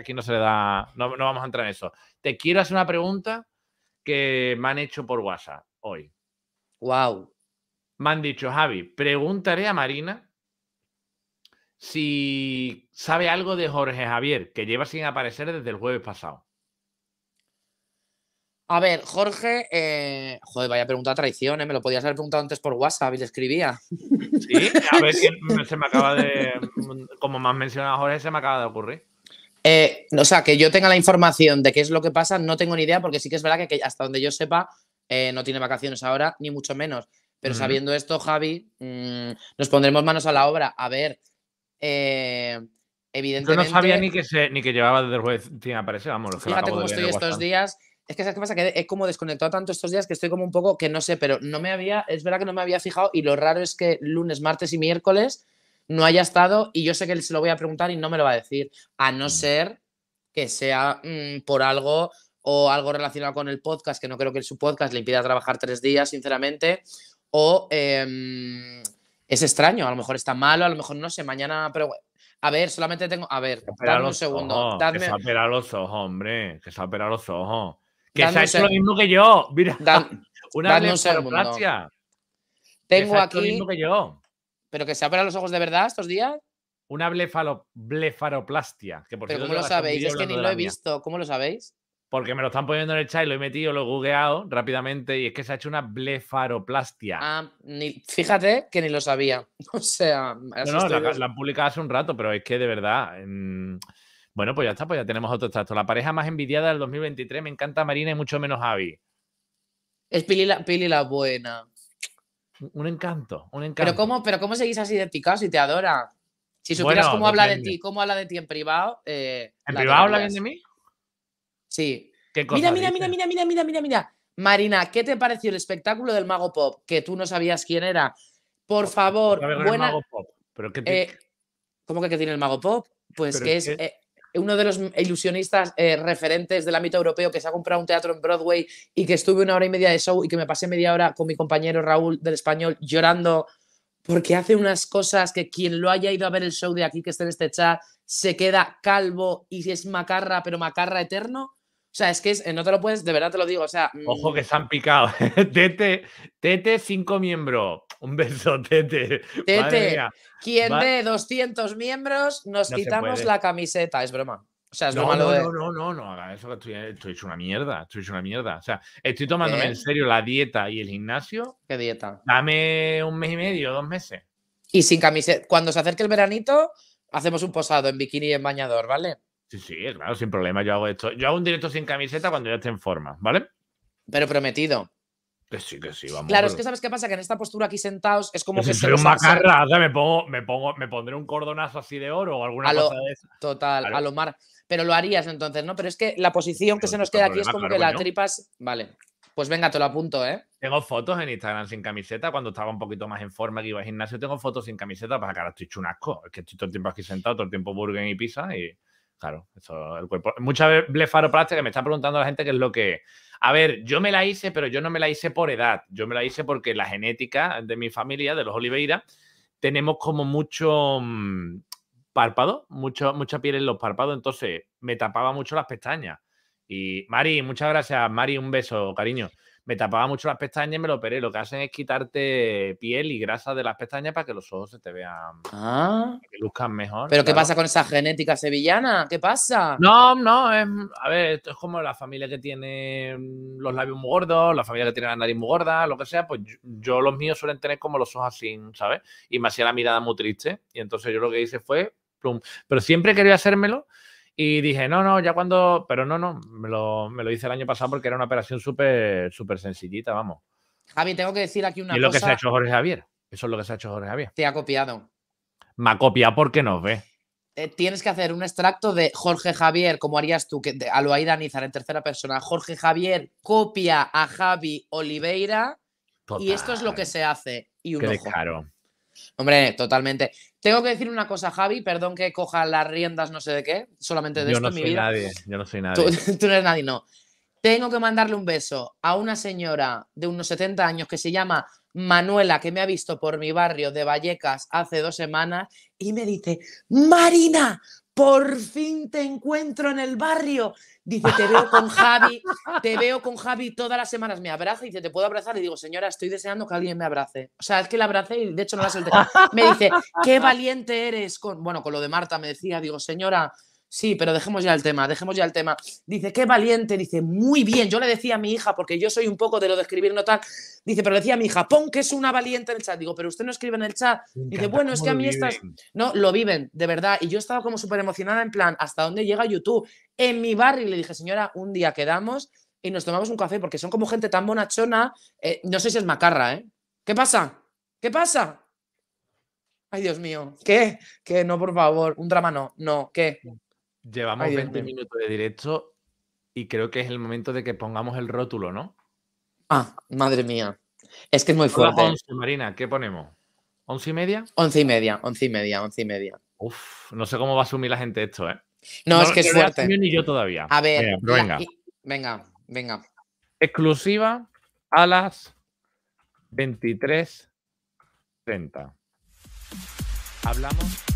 aquí no se le da, no, vamos a entrar en eso. Te quiero hacer una pregunta que me han hecho por WhatsApp hoy. Wow. Me han dicho, Javi, preguntaré a Marina si sabe algo de Jorge Javier, que lleva sin aparecer desde el jueves pasado. A ver, Jorge, eh, joder, vaya pregunta a traición, eh, me lo podías haber preguntado antes por WhatsApp y le escribía. Sí, a ver, si se me acaba de, como me has mencionado Jorge, se me acaba de ocurrir. Eh, o sea, que yo tenga la información de qué es lo que pasa, no tengo ni idea, porque sí que es verdad que, hasta donde yo sepa, eh, no tiene vacaciones ahora, ni mucho menos. Pero sabiendo esto, Javi, mm, nos pondremos manos a la obra. A ver, evidentemente. Eh, yo no sabía ni que, se, ni que llevaba desde el jueves. sin aparecer, vamos. Lo que fíjate cómo estoy estos días. Es que, es qué pasa? Que he como desconectado tanto estos días que estoy como un poco que no sé, pero no me había, es verdad que no me había fijado y lo raro es que lunes, martes y miércoles no haya estado y yo sé que se lo voy a preguntar y no me lo va a decir, a no mm. ser que sea mm, por algo o algo relacionado con el podcast, que no creo que su podcast le impida trabajar tres días, sinceramente, o em, es extraño, a lo mejor está malo, a lo mejor no sé, mañana, pero a ver, solamente tengo, a ver, dame un segundo. Que los ojos, hombre, que se los ojos. Que se ha hecho lo mismo que yo, mira, una un Tengo aquí... ¿Pero que se abran los ojos de verdad estos días? Una blefalo, blefaroplastia. Que por ¿Pero cómo lo sabéis? Es que ni lo he visto. ¿Cómo lo sabéis? Porque me lo están poniendo en el chat y lo he metido, lo he googleado rápidamente y es que se ha hecho una blefaroplastia. Ah, ni, fíjate que ni lo sabía. O sea, no, no, la, han publicado hace un rato, pero es que de verdad. bueno, pues ya está, pues ya tenemos otro extracto. La pareja más envidiada del 2023, me encanta Marina y mucho menos Javi. Es Pili la, Pili la buena un encanto, un encanto. Pero cómo, pero cómo seguís así de picado si te adora. Si supieras cómo habla de ti, cómo habla de ti en privado. Eh, ¿En privado habla bien de mí? Sí. mira, mira, mira, mira, mira, mira, mira, mira. Marina, ¿qué te pareció el espectáculo del Mago Pop? Que tú no sabías quién era. Por favor, buena. Mago Pop. ¿Pero qué eh, ¿Cómo que qué tiene el Mago Pop? Pues que es, eh, uno de los ilusionistas eh, referentes del ámbito europeo que se ha comprado un teatro en Broadway y que estuve una hora y media de show y que me pasé media hora con mi compañero Raúl del Español llorando porque hace unas cosas que quien lo haya ido a ver el show de aquí que está en este chat se queda calvo y es macarra, pero macarra eterno. O sea, es que eh, no te lo puedes, de verdad te lo digo, o sea... Ojo mm que se han picado. tete, Tete, cinco miembros. Un beso, Tete. Tete, quien de 200 miembros nos quitamos la camiseta, es broma. O sea, es no, no, No, no, no, no, eso estoy, hecho una mierda, estoy hecho una mierda. O sea, estoy tomándome en ¿Eh? serio la dieta y el gimnasio. ¿Qué dieta? Dame un mes y medio, dos meses. Y sin camiseta. Cuando se acerque el veranito, hacemos un posado en bikini y en bañador, ¿vale? Sí, sí, claro, sin problema. Yo hago esto. Yo hago un directo sin camiseta cuando ya esté en forma, ¿vale? Pero prometido. Que sí, que sí, vamos. Claro, es que sabes qué pasa, que en esta postura aquí sentados es como que. Soy un macarra, o me pongo, me pongo, me pondré un cordonazo así de oro o alguna cosa de Total, a lo mar. Pero lo harías entonces, ¿no? Pero es que la posición que se nos queda aquí es como que las tripas. Vale. Pues venga, te lo apunto, ¿eh? Tengo fotos en Instagram sin camiseta. Cuando estaba un poquito más en forma que iba al gimnasio, tengo fotos sin camiseta. Para que ahora estoy chunasco. Es que estoy todo el tiempo aquí sentado, todo el tiempo burger y pizza y. Claro, eso, el cuerpo. Mucha blefaroplastia me está preguntando la gente qué es lo que A ver, yo me la hice, pero yo no me la hice por edad. Yo me la hice porque la genética de mi familia, de los Oliveira, tenemos como mucho mm, párpado, mucho, mucha piel en los párpados, entonces me tapaba mucho las pestañas. Y Mari, muchas gracias. Mari, un beso, cariño me tapaba mucho las pestañas y me lo operé. Lo que hacen es quitarte piel y grasa de las pestañas para que los ojos se te vean. Ah. Que luzcan mejor. ¿Pero qué pasa con esa genética sevillana? ¿Qué pasa? No, no, es. A ver, esto es como la familia que tiene mm, los labios muy gordos, la familia que tiene la nariz muy gorda, lo que sea. Pues yo, los míos suelen tener como los ojos así, ¿sabes? Y me hacía la mirada muy triste. Y entonces yo lo que hice fue. Plum. Pero siempre quería hacérmelo. Y dije, no, no, ya cuando. Pero no, no, me lo, hice el año pasado porque era una operación súper sencillita, vamos. Javi, tengo que decir aquí una y lo que se ha hecho Jorge Javier. Eso es lo que se ha hecho Jorge Javier. Te ha copiado. Me ha copiado porque nos ve. Eh, tienes que hacer un extracto de Jorge Javier, como harías tú, a lo Nizar en tercera persona. Jorge Javier copia a Javi Oliveira y esto es lo que se hace. Y un Qué Hombre, totalmente. Tengo que decir una cosa, Javi, perdón que coja las riendas, no sé de qué, solamente de yo esto en mi vida. Nadie, yo no soy nadie. Tú, tú no eres nadie, no. Tengo que mandarle un beso a una señora de unos 70 años que se llama Manuela, que me ha visto por mi barrio de Vallecas hace dos semanas, y me dice, Marina, por fin te encuentro en el barrio. Dice, te veo con Javi, te veo con Javi todas las semanas. Me abraza y dice, ¿te puedo abrazar? Y digo, señora, estoy deseando que alguien me abrace. O sea, es que la abracé y de hecho no la solté. Me dice, qué valiente eres. Con... Bueno, con lo de Marta me decía, digo, señora, Sí, pero dejemos ya el tema, dejemos ya el tema. Dice, qué valiente, dice, muy bien. Yo le decía a mi hija, porque yo soy un poco de lo de escribir no tal, dice, pero le decía a mi hija, pon que es una valiente en el chat. Digo, pero usted no escribe en el chat. Dice, bueno, es que a mí estas. No, lo viven, de verdad. Y yo estaba como súper emocionada, en plan, ¿hasta dónde llega YouTube? En mi barrio, le dije, señora, un día quedamos y nos tomamos un café, porque son como gente tan bonachona. Eh, no sé si es macarra, ¿eh? ¿Qué pasa? ¿Qué pasa? Ay, Dios mío. ¿Qué? ¿Qué? No, por favor. Un drama no. No, ¿qué? Llevamos 20 minutos de directo y creo que es el momento de que pongamos el rótulo, ¿no? Ah, madre mía. Es que es muy fuerte. 11, Marina, ¿qué ponemos? ¿Once y media? Once y media, once y media, once y media. Uf, no sé cómo va a asumir la gente esto, ¿eh? No, es que es fuerte. Ni yo todavía. A ver, venga, venga. venga, venga. Exclusiva a las 23.30. Hablamos.